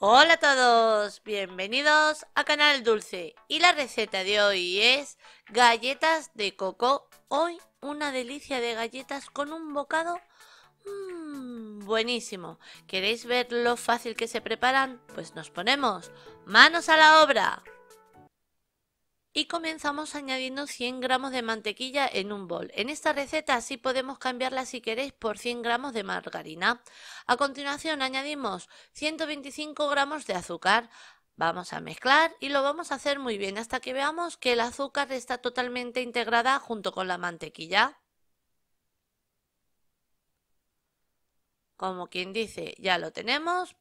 Hola a todos, bienvenidos a Canal Dulce y la receta de hoy es galletas de coco. Hoy una delicia de galletas con un bocado mm, buenísimo. ¿Queréis ver lo fácil que se preparan? Pues nos ponemos manos a la obra y comenzamos añadiendo 100 gramos de mantequilla en un bol. En esta receta así podemos cambiarla si queréis por 100 gramos de margarina. A continuación añadimos 125 gramos de azúcar. Vamos a mezclar y lo vamos a hacer muy bien hasta que veamos que el azúcar está totalmente integrada junto con la mantequilla. Como quien dice, ya lo tenemos.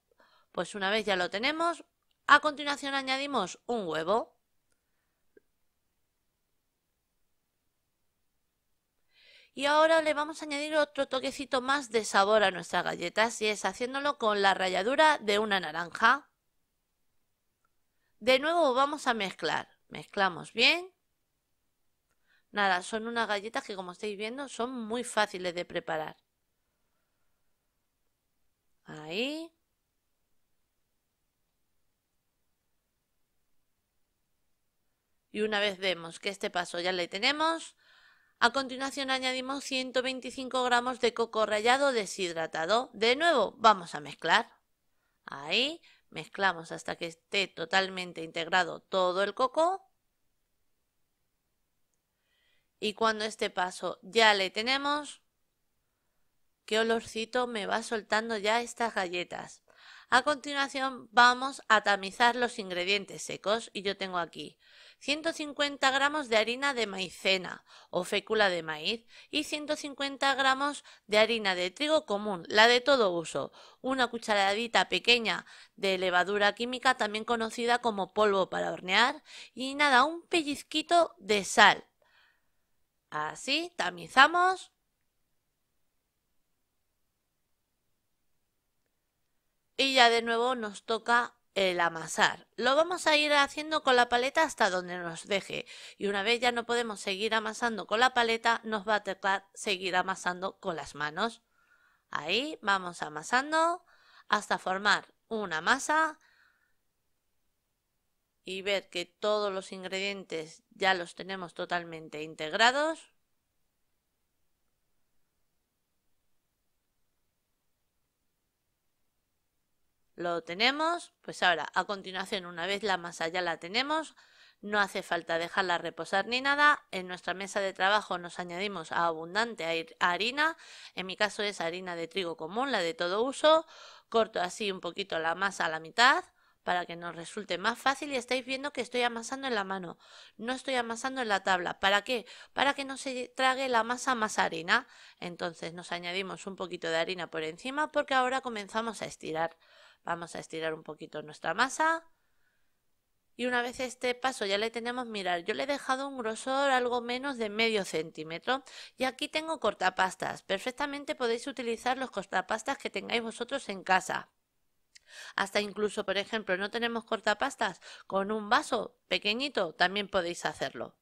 Pues una vez ya lo tenemos, a continuación añadimos un huevo. Y ahora le vamos a añadir otro toquecito más de sabor a nuestras galletas y es haciéndolo con la ralladura de una naranja. De nuevo vamos a mezclar. Mezclamos bien. Nada, son unas galletas que como estáis viendo son muy fáciles de preparar. Ahí. Y una vez vemos que este paso ya le tenemos, a continuación añadimos 125 gramos de coco rallado deshidratado. De nuevo vamos a mezclar. Ahí mezclamos hasta que esté totalmente integrado todo el coco. Y cuando este paso ya le tenemos, qué olorcito me va soltando ya estas galletas. A continuación vamos a tamizar los ingredientes secos y yo tengo aquí 150 gramos de harina de maicena o fécula de maíz y 150 gramos de harina de trigo común, la de todo uso, una cucharadita pequeña de levadura química también conocida como polvo para hornear y nada, un pellizquito de sal. Así tamizamos y ya de nuevo nos toca el amasar. Lo vamos a ir haciendo con la paleta hasta donde nos deje y una vez ya no podemos seguir amasando con la paleta nos va a tocar seguir amasando con las manos. Ahí vamos amasando hasta formar una masa y ver que todos los ingredientes ya los tenemos totalmente integrados. lo tenemos, pues ahora a continuación una vez la masa ya la tenemos, no hace falta dejarla reposar ni nada, en nuestra mesa de trabajo nos añadimos a abundante harina, en mi caso es harina de trigo común, la de todo uso, corto así un poquito la masa a la mitad, para que nos resulte más fácil y estáis viendo que estoy amasando en la mano, no estoy amasando en la tabla. ¿Para qué? Para que no se trague la masa más harina. Entonces nos añadimos un poquito de harina por encima porque ahora comenzamos a estirar. Vamos a estirar un poquito nuestra masa. Y una vez este paso ya le tenemos, mirar, yo le he dejado un grosor algo menos de medio centímetro y aquí tengo cortapastas. Perfectamente podéis utilizar los cortapastas que tengáis vosotros en casa. Hasta incluso, por ejemplo, no tenemos cortapastas, con un vaso pequeñito también podéis hacerlo.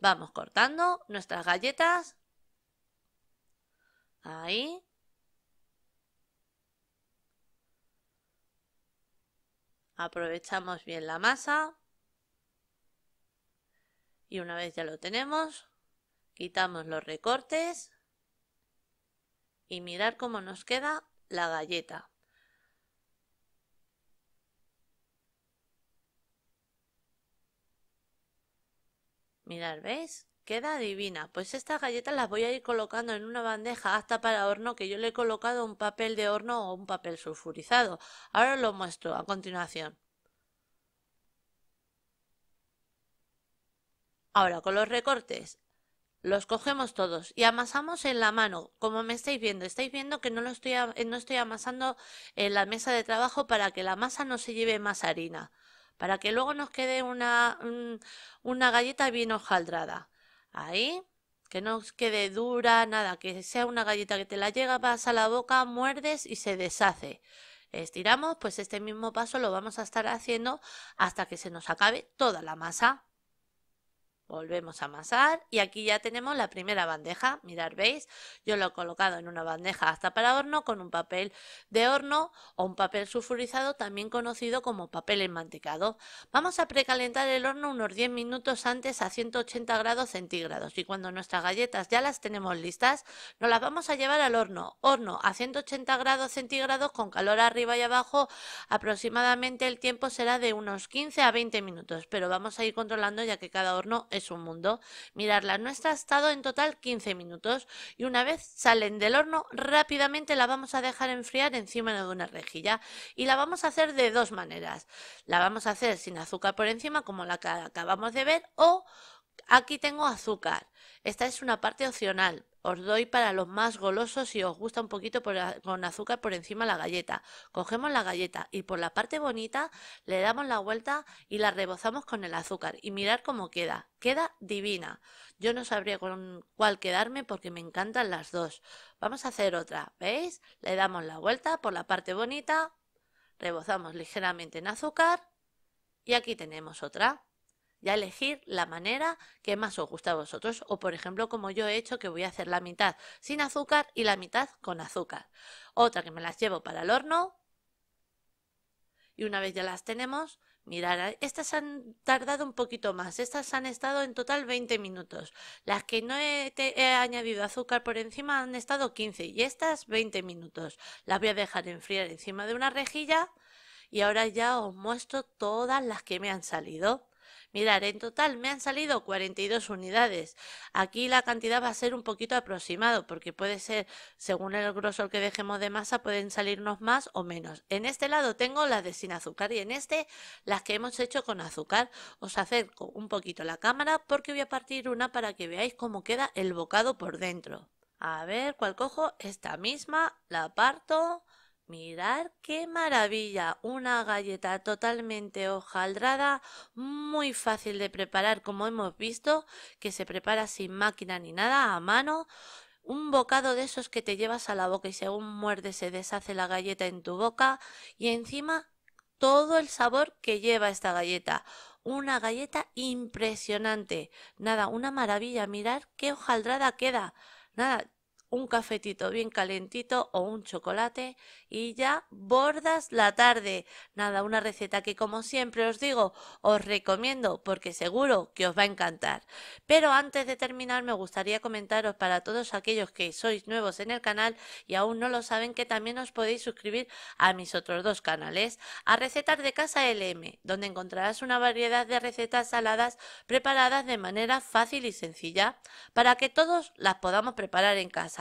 Vamos cortando nuestras galletas. Ahí. Aprovechamos bien la masa. Y una vez ya lo tenemos, quitamos los recortes. Y mirar cómo nos queda la galleta. Mirad, ¿veis? Queda divina. Pues estas galletas las voy a ir colocando en una bandeja hasta para horno que yo le he colocado un papel de horno o un papel sulfurizado. Ahora lo muestro a continuación. Ahora con los recortes los cogemos todos y amasamos en la mano, como me estáis viendo. Estáis viendo que no, lo estoy, no estoy amasando en la mesa de trabajo para que la masa no se lleve más harina, para que luego nos quede una, una galleta bien hojaldrada. Ahí, que no quede dura, nada, que sea una galleta que te la llega, vas a la boca, muerdes y se deshace. Estiramos, pues este mismo paso lo vamos a estar haciendo hasta que se nos acabe toda la masa. Volvemos a amasar y aquí ya tenemos la primera bandeja, mirar veis, yo lo he colocado en una bandeja hasta para horno con un papel de horno o un papel sulfurizado también conocido como papel enmantecado. Vamos a precalentar el horno unos 10 minutos antes a 180 grados centígrados y cuando nuestras galletas ya las tenemos listas, nos las vamos a llevar al horno, horno a 180 grados centígrados con calor arriba y abajo, aproximadamente el tiempo será de unos 15 a 20 minutos, pero vamos a ir controlando ya que cada horno es es un mundo. mirarla. nuestra ha estado en total 15 minutos y una vez salen del horno rápidamente la vamos a dejar enfriar encima de una rejilla y la vamos a hacer de dos maneras. La vamos a hacer sin azúcar por encima como la que acabamos de ver o aquí tengo azúcar. Esta es una parte opcional os doy para los más golosos si os gusta un poquito con azúcar por encima la galleta. Cogemos la galleta y por la parte bonita le damos la vuelta y la rebozamos con el azúcar y mirar cómo queda. Queda divina. Yo no sabría con cuál quedarme porque me encantan las dos. Vamos a hacer otra, ¿veis? Le damos la vuelta por la parte bonita, rebozamos ligeramente en azúcar y aquí tenemos otra ya elegir la manera que más os gusta a vosotros o por ejemplo como yo he hecho que voy a hacer la mitad sin azúcar y la mitad con azúcar. Otra que me las llevo para el horno y una vez ya las tenemos, mirar, estas han tardado un poquito más, estas han estado en total 20 minutos, las que no he, he añadido azúcar por encima han estado 15 y estas 20 minutos. Las voy a dejar enfriar encima de una rejilla y ahora ya os muestro todas las que me han salido. Mirar, en total me han salido 42 unidades. Aquí la cantidad va a ser un poquito aproximado porque puede ser, según el grosor que dejemos de masa, pueden salirnos más o menos. En este lado tengo las de sin azúcar y en este las que hemos hecho con azúcar. Os acerco un poquito la cámara porque voy a partir una para que veáis cómo queda el bocado por dentro. A ver, ¿cuál cojo? Esta misma, la parto Mirad qué maravilla, una galleta totalmente hojaldrada, muy fácil de preparar como hemos visto, que se prepara sin máquina ni nada, a mano, un bocado de esos que te llevas a la boca y según muerde se deshace la galleta en tu boca y encima todo el sabor que lleva esta galleta. Una galleta impresionante. Nada, una maravilla. Mirar qué hojaldrada queda. Nada, un cafetito bien calentito o un chocolate y ya bordas la tarde. Nada, una receta que como siempre os digo, os recomiendo porque seguro que os va a encantar. Pero antes de terminar me gustaría comentaros para todos aquellos que sois nuevos en el canal y aún no lo saben que también os podéis suscribir a mis otros dos canales, a Recetas de Casa LM, donde encontrarás una variedad de recetas saladas preparadas de manera fácil y sencilla para que todos las podamos preparar en casa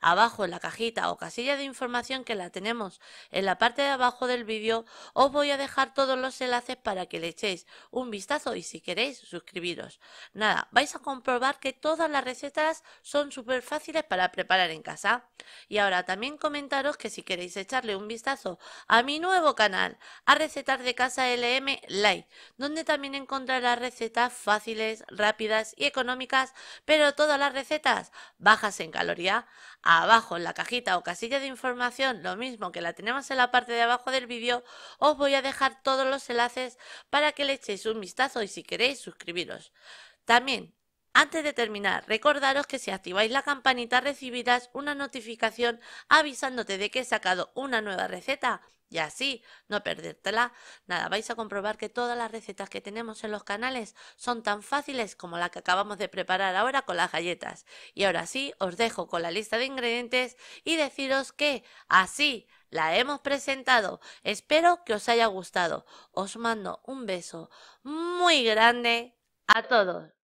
abajo en la cajita o casilla de información que la tenemos en la parte de abajo del vídeo, os voy a dejar todos los enlaces para que le echéis un vistazo y si queréis suscribiros. Nada, vais a comprobar que todas las recetas son súper fáciles para preparar en casa. Y ahora también comentaros que si queréis echarle un vistazo a mi nuevo canal, a Recetas de Casa LM like donde también encontrarás recetas fáciles, rápidas y económicas, pero todas las recetas bajas en calorías abajo en la cajita o casilla de información, lo mismo que la tenemos en la parte de abajo del vídeo, os voy a dejar todos los enlaces para que le echéis un vistazo y si queréis suscribiros. También antes de terminar, recordaros que si activáis la campanita recibirás una notificación avisándote de que he sacado una nueva receta y así no perdértela. Nada, vais a comprobar que todas las recetas que tenemos en los canales son tan fáciles como la que acabamos de preparar ahora con las galletas. Y ahora sí, os dejo con la lista de ingredientes y deciros que así la hemos presentado. Espero que os haya gustado. Os mando un beso muy grande a todos.